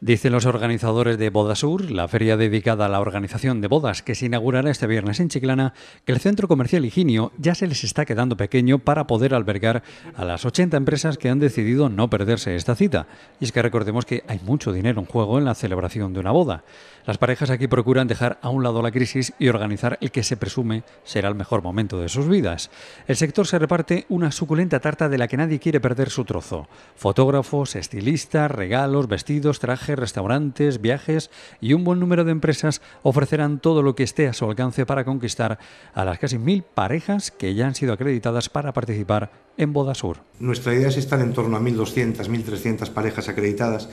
Dicen los organizadores de Bodasur, la feria dedicada a la organización de bodas que se inaugurará este viernes en Chiclana, que el centro comercial Higinio ya se les está quedando pequeño para poder albergar a las 80 empresas que han decidido no perderse esta cita. Y es que recordemos que hay mucho dinero en juego en la celebración de una boda. Las parejas aquí procuran dejar a un lado la crisis y organizar el que se presume será el mejor momento de sus vidas. El sector se reparte una suculenta tarta de la que nadie quiere perder su trozo. Fotógrafos, estilistas, regalos, vestidos, trajes restaurantes, viajes y un buen número de empresas ofrecerán todo lo que esté a su alcance para conquistar a las casi mil parejas que ya han sido acreditadas para participar en Boda Sur. Nuestra idea es estar en torno a 1.200, 1.300 parejas acreditadas,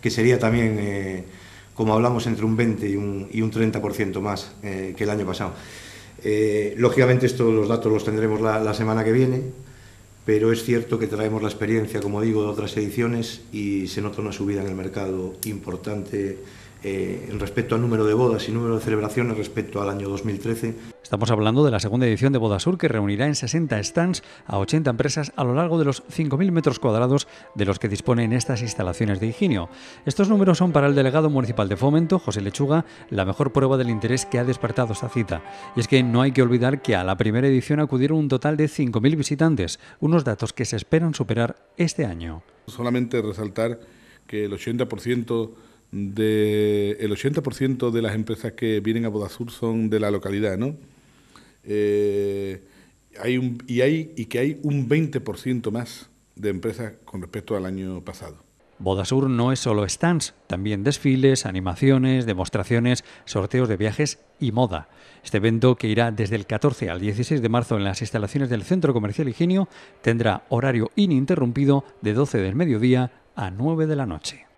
que sería también... Eh, como hablamos, entre un 20 y un, 30% más eh, que el año pasado. Eh, lógicamente, estos los datos los tendremos la semana que viene pero es cierto que traemos la experiencia, como digo, de otras ediciones y se nota una subida en el mercado importante eh, respecto al número de bodas y número de celebraciones respecto al año 2013. Estamos hablando de la segunda edición de Boda Sur que reunirá en 60 stands a 80 empresas a lo largo de los 5.000 metros cuadrados de los que disponen estas instalaciones de ingenio. Estos números son para el delegado municipal de Fomento, José Lechuga, la mejor prueba del interés que ha despertado esta cita. Y es que no hay que olvidar que a la primera edición acudieron un total de 5.000 visitantes, unos datos que se esperan superar este año. Solamente resaltar que el 80% de el 80% de las empresas que vienen a Bodasur son de la localidad, ¿no? Eh, hay y, hay, y que hay un 20% más de empresas con respecto al año pasado. Bodasur no es solo stands, también desfiles, animaciones, demostraciones, sorteos de viajes y moda. Este evento, que irá desde el 14 al 16 de marzo en las instalaciones del Centro Comercial Higinio, tendrá horario ininterrumpido de 12 del mediodía a 9 de la noche.